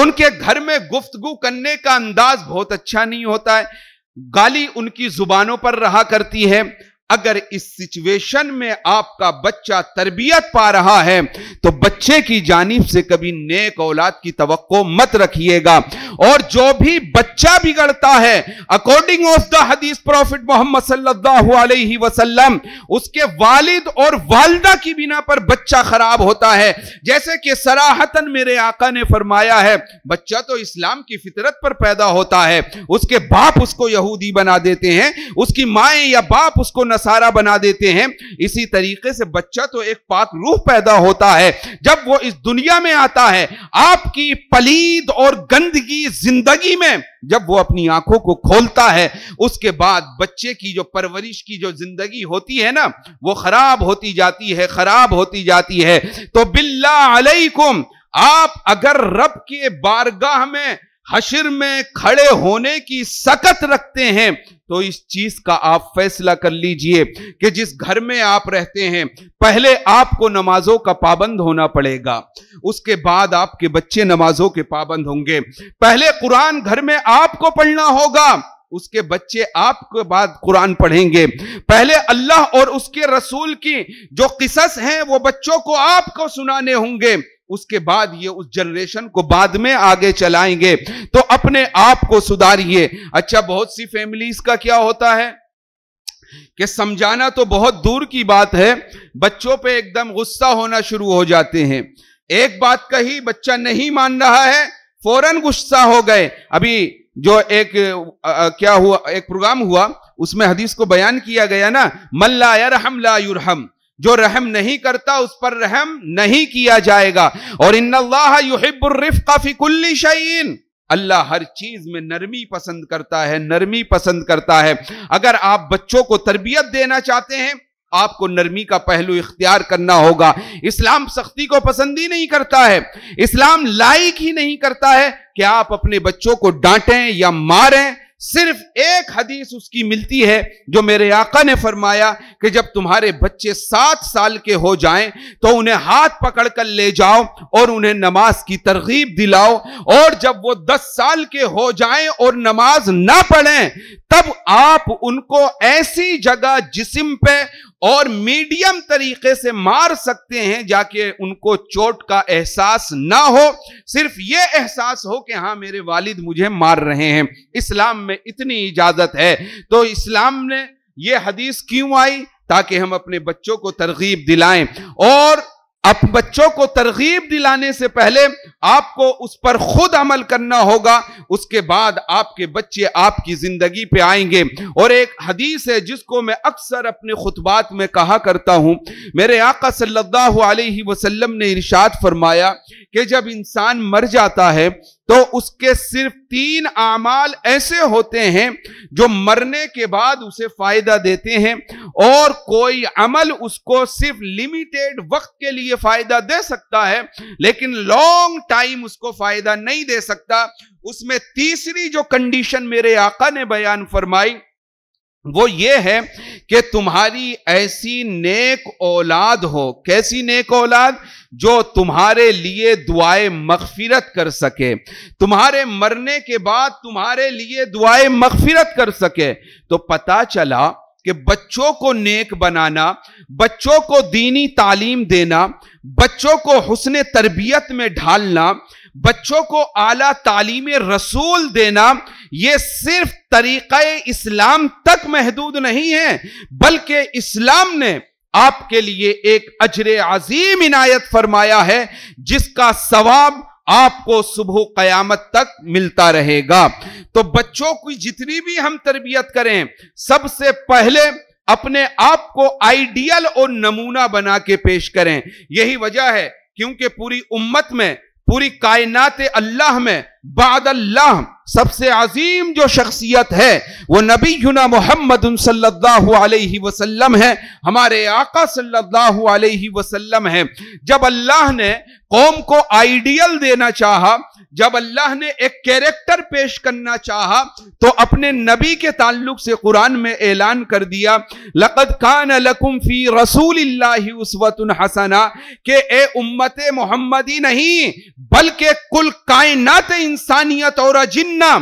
उनके घर में गुफ्तगु करने का अंदाज बहुत अच्छा नहीं होता है गाली उनकी जुबानों पर रहा करती है अगर इस सिचुएशन में आपका बच्चा तरबियत पा रहा है तो बच्चे की जानिब से कभी नेक औलाद की तो मत रखिएगा और जो भी बच्चा बिगड़ता है अकॉर्डिंग ऑफ द हदीस प्रॉफिट मोहम्मद सल्लल्लाहु अलैहि वसल्लम उसके वालिद और वालदा की बिना पर बच्चा खराब होता है जैसे कि सराहतन मेरे आका ने फरमाया है बच्चा तो इस्लाम की फितरत पर पैदा होता है उसके बाप उसको यहूदी बना देते हैं उसकी माए या बाप उसको न सारा बना देते हैं इसी तरीके से बच्चा तो एक पाक रूह पैदा होता है जब वो इस दुनिया में आता है आपकी पलीद और गंदगी जिंदगी में जब वो अपनी आंखों को खोलता है उसके बाद बच्चे की जो परवरिश की जो जिंदगी होती है ना वो खराब होती जाती है खराब होती जाती है तो बिल्ला अलैकुम आप अगर रब के बारगाह में हशिर में खड़े होने की सकत रखते हैं तो इस चीज का आप फैसला कर लीजिए कि जिस घर में आप रहते हैं पहले आपको नमाजों का पाबंद होना पड़ेगा उसके बाद आपके बच्चे नमाजों के पाबंद होंगे पहले कुरान घर में आपको पढ़ना होगा उसके बच्चे आपके बाद कुरान पढ़ेंगे पहले अल्लाह और उसके रसूल की जो किसस हैं वो बच्चों को आपको सुनाने होंगे उसके बाद ये उस जनरेशन को बाद में आगे चलाएंगे तो अपने आप को सुधारिए अच्छा बहुत सी फैमिलीज का क्या होता है कि समझाना तो बहुत दूर की बात है बच्चों पे एकदम गुस्सा होना शुरू हो जाते हैं एक बात कही बच्चा नहीं मान रहा है फौरन गुस्सा हो गए अभी जो एक आ, क्या हुआ एक प्रोग्राम हुआ उसमें हदीस को बयान किया गया ना मल्ला यरहम ला यूरहम जो रहम नहीं करता उस पर रहम नहीं किया जाएगा और इन युहिबुर्रिफ काफी कुल्ली शहीन अल्लाह हर चीज में नरमी पसंद करता है नरमी पसंद करता है अगर आप बच्चों को तरबियत देना चाहते हैं आपको नरमी का पहलू इख्तियार करना होगा इस्लाम सख्ती को पसंद ही नहीं करता है इस्लाम लाइक ही नहीं करता है कि आप अपने बच्चों को डांटें या मारें सिर्फ एक हदीस उसकी मिलती है जो मेरे आका ने फरमाया कि जब तुम्हारे बच्चे सात साल के हो जाएं तो उन्हें हाथ पकड़ कर ले जाओ और उन्हें नमाज की तरगीब दिलाओ और जब वो दस साल के हो जाएं और नमाज ना पढ़ें तब आप उनको ऐसी जगह जिस्म पे और मीडियम तरीके से मार सकते हैं जाके उनको चोट का एहसास ना हो सिर्फ ये एहसास हो कि हाँ मेरे वालिद मुझे मार रहे हैं इस्लाम में इतनी इजाजत है तो इस्लाम ने ये हदीस क्यों आई ताकि हम अपने बच्चों को तरगीब दिलाएं और अब बच्चों को तरगीब दिलाने से पहले आपको उस पर खुद अमल करना होगा उसके बाद आपके बच्चे आपकी जिंदगी पे आएंगे और एक हदीस है जिसको मैं अक्सर अपने खुतबात में कहा करता हूं मेरे आका सल्लल्लाहु अलैहि वसल्लम ने इरशाद फरमाया कि जब इंसान मर जाता है तो उसके सिर्फ तीन आमाल ऐसे होते हैं जो मरने के बाद उसे फायदा देते हैं और कोई अमल उसको सिर्फ लिमिटेड वक्त के लिए फायदा दे सकता है लेकिन लॉन्ग टाइम उसको फायदा नहीं दे सकता उसमें तीसरी जो कंडीशन मेरे आका ने बयान फरमाई वो ये है कि तुम्हारी ऐसी नेक औलाद हो कैसी नेक औलाद जो तुम्हारे लिए दुआए मगफिरत कर सके तुम्हारे मरने के बाद तुम्हारे लिए दुआए मगफिरत कर सके तो पता चला कि बच्चों को नेक बनाना बच्चों को दीनी तालीम देना बच्चों को हुसन तरबियत में ढालना बच्चों को आला तालीम रसूल देना ये सिर्फ तरीक़ इस्लाम तक महदूद नहीं है बल्कि इस्लाम ने आपके लिए एक अजर अजीम इनायत फरमाया है जिसका सवाब आपको सुबह कयामत तक मिलता रहेगा तो बच्चों की जितनी भी हम तरबियत करें सबसे पहले अपने आप को आइडियल और नमूना बना के पेश करें यही वजह है क्योंकि पूरी उम्मत में पूरी कायनात अल्लाह में बाद अल्लाह सबसे अजीम जो शख्सियत है वो नबी युना मोहम्मद वसल्लम है हमारे आका सल्लल्लाहु अलैहि वसल्लम है जब अल्लाह ने कौम को आइडियल देना चाहा जब अल्लाह ने एक कैरेक्टर पेश करना चाहा तो अपने नबी के ताल्लुक से कुरान में ऐलान कर दिया लकद कान लकुम फी रसूल उसवतुन हसना के ए उम्मत मोहम्मदी नहीं बल्कि कुल कायनात इंसानियत और अजिन्ना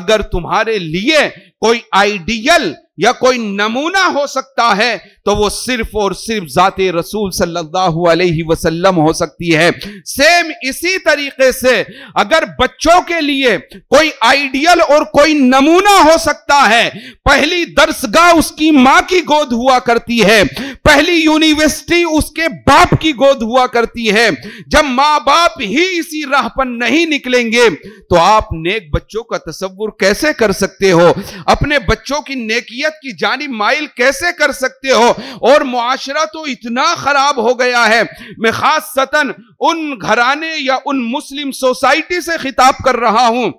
अगर तुम्हारे लिए कोई आइडियल या कोई नमूना हो सकता है तो वो सिर्फ और सिर्फ जाते रसूल सल्लल्लाहु अलैहि वसल्लम हो सकती है सेम इसी तरीके से अगर बच्चों के लिए कोई आइडियल और कोई नमूना हो सकता है पहली दर्शगाह उसकी मां की गोद हुआ करती है पहली यूनिवर्सिटी उसके बाप की गोद हुआ करती है जब माँ बाप ही इसी राह पर नहीं निकलेंगे तो आप नेक बच्चों का तस्वुर कैसे कर सकते हो अपने बच्चों की नेकियत की जानी माइल कैसे कर सकते हो और मुआशरा तो इतना खराब हो गया है मैं खास सतन उन घराने या उन मुस्लिम सोसाइटी से खिताब कर रहा हूं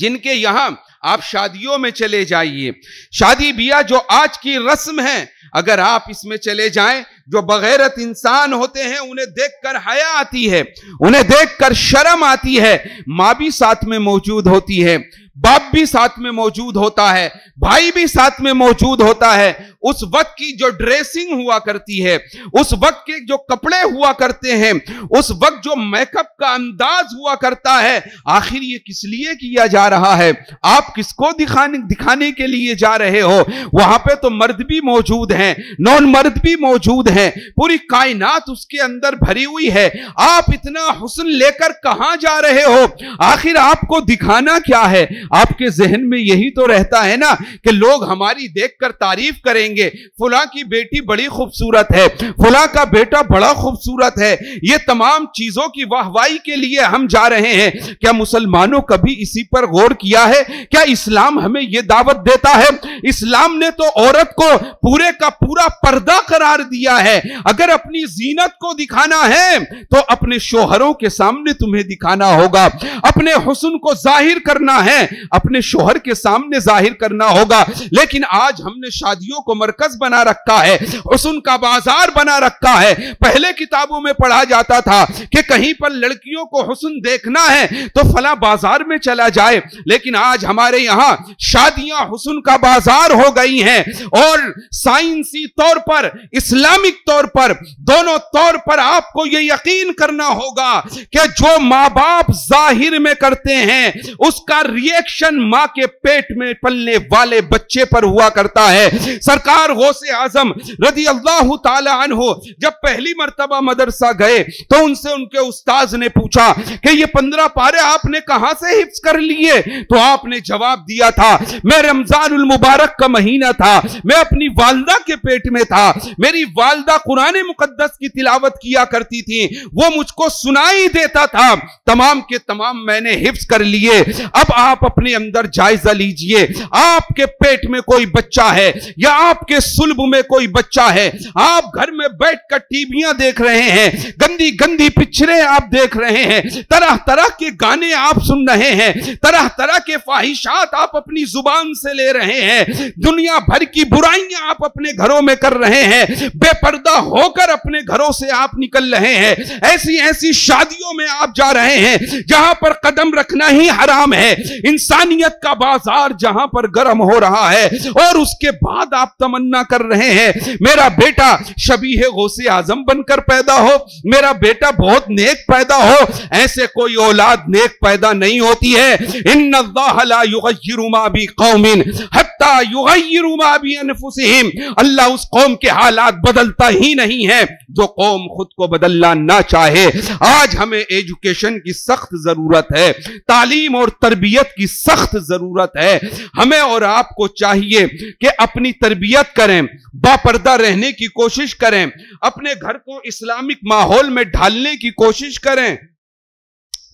जिनके यहां आप शादियों में चले जाइए शादी बिया जो आज की रस्म है अगर आप इसमें चले जाएं जो बगैरत इंसान होते हैं उन्हें देखकर हया आती है उन्हें देखकर शर्म आती है माँ भी साथ में मौजूद होती है बाप भी साथ में मौजूद होता है भाई भी साथ में मौजूद होता है उस वक्त की जो ड्रेसिंग हुआ करती है उस वक्त के जो कपड़े हुआ करते हैं उस वक्त जो मेकअप का अंदाज हुआ करता है आखिर ये किस लिए किया जा रहा है आप किसको दिखाने दिखाने के लिए जा रहे हो वहां पे तो मर्द भी मौजूद हैं नॉन मर्द भी मौजूद हैं पूरी कायनात उसके अंदर भरी हुई है आप इतना हुसन लेकर कहां जा रहे हो आखिर आपको दिखाना क्या है आपके जहन में यही तो रहता है ना कि लोग हमारी देखकर तारीफ करेंगे फुला की बेटी बड़ी खूबसूरत है फुला का बेटा बड़ा खूबसूरत है ये तमाम चीजों की वाहवाही के लिए हम जा रहे हैं क्या मुसलमानों कभी इसी पर गौर किया है क्या इस्लाम हमें यह दावत देता है इस्लाम ने तो औरत को पूरे का पूरा पर्दा करार दिया है अगर अपनी जीनत को दिखाना है तो अपने शोहरों के सामने तुम्हें दिखाना होगा अपने हुसन को जाहिर करना है अपने शोहर के सामने जाहिर करना होगा लेकिन आज हमने शादियों को मरकज बना रखा है हुसन का बाजार बना रखा है पहले किताबों में पढ़ा जाता था कि कहीं पर लड़कियों को हुसन देखना है तो फला बाजार में चला जाए लेकिन आज हमारे यहाँ शादियां हुसन का बाजार हो गई हैं और साइंसी तौर पर इस्लामिक तौर पर दोनों तौर पर आपको यह यकीन करना होगा कि जो माँ बाप जाहिर में करते हैं उसका रिएक्ट एक्शन मां के पेट में पलने वाले बच्चे पर हुआ करता है सरकार गौसे आजम रजी अल्लाह तहो जब पहली मरतबा मदरसा गए तो उनसे उनके उस्ताज ने पूछा कि ये पंद्रह पारे आपने कहा से हिफ्स कर लिए तो आपने जवाब दिया था मैं रमजान मुबारक का महीना था मैं अपनी वालदा के पेट में था मेरी वालदा कुरान मुकदस की तिलावत किया करती थी वो मुझको सुनाई देता था तमाम के तमाम मैंने हिफ्स कर लिए अब आप अपने अंदर जायजा लीजिए आपके पेट में कोई बच्चा है या आपके सुलब में कोई बच्चा है आप घर में बैठकर टीवियां देख रहे हैं गंदी गंदी पिक्चरें आप देख रहे हैं तरह तरह के गाने आप सुन रहे हैं तरह तरह के फाहिशात आप अपनी जुबान से ले रहे हैं दुनिया भर की बुराइयां आप अपने घरों में कर रहे हैं बेपर्दा होकर अपने घरों से आप निकल रहे हैं ऐसी ऐसी शादियों में आप जा रहे हैं जहां पर कदम रखना ही हराम है इन इंसानियत का बाजार जहां पर गर्म हो रहा है और उसके बाद आप तमन्ना कर रहे हैं मेरा बेटा शबी गौसे आजम बनकर पैदा हो मेरा बेटा बहुत नेक पैदा हो ऐसे कोई औलाद नेक पैदा नहीं होती है इन कौमिन अल्लाह उस कौम के हालात बदलता ही नहीं है जो कौम खुद को बदलना ना चाहे आज हमें एजुकेशन की सख्त जरूरत है तालीम और तरबियत की सख्त जरूरत है हमें और आपको चाहिए कि अपनी तरबियत करें बापर्दा रहने की कोशिश करें अपने घर को इस्लामिक माहौल में ढालने की कोशिश करें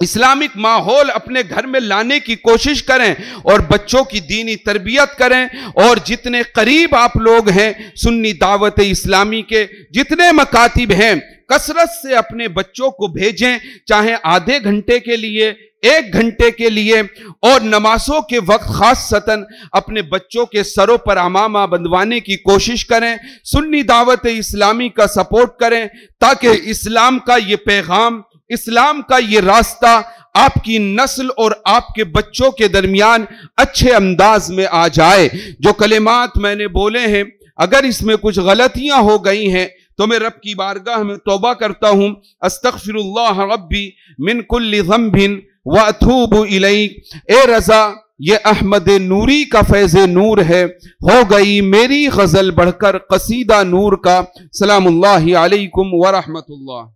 इस्लामिक माहौल अपने घर में लाने की कोशिश करें और बच्चों की दीनी तरबियत करें और जितने करीब आप लोग हैं सुन्नी दावत इस्लामी के जितने मकातिब हैं कसरत से अपने बच्चों को भेजें चाहे आधे घंटे के लिए एक घंटे के लिए और नमाजों के वक्त खास सतन अपने बच्चों के सरों पर अमामा बंधवाने की कोशिश करें सुन्नी दावत इस्लामी का सपोर्ट करें ताकि इस्लाम का ये पैगाम इस्लाम का ये रास्ता आपकी नस्ल और आपके बच्चों के दरमियान अच्छे अंदाज में आ जाए जो कलेमात मैंने बोले हैं अगर इसमें कुछ गलतियां हो गई हैं तो मैं रब की बारगाह में तोबा करता हूँ अस्तफ़िर रबी मिन कुल्ल वाथूब इलई ए रजा ये अहमद नूरी का फैज नूर है हो गई मेरी गजल बढ़कर कसीदा नूर का सलाम अलैकुम वरहमतुल्लाह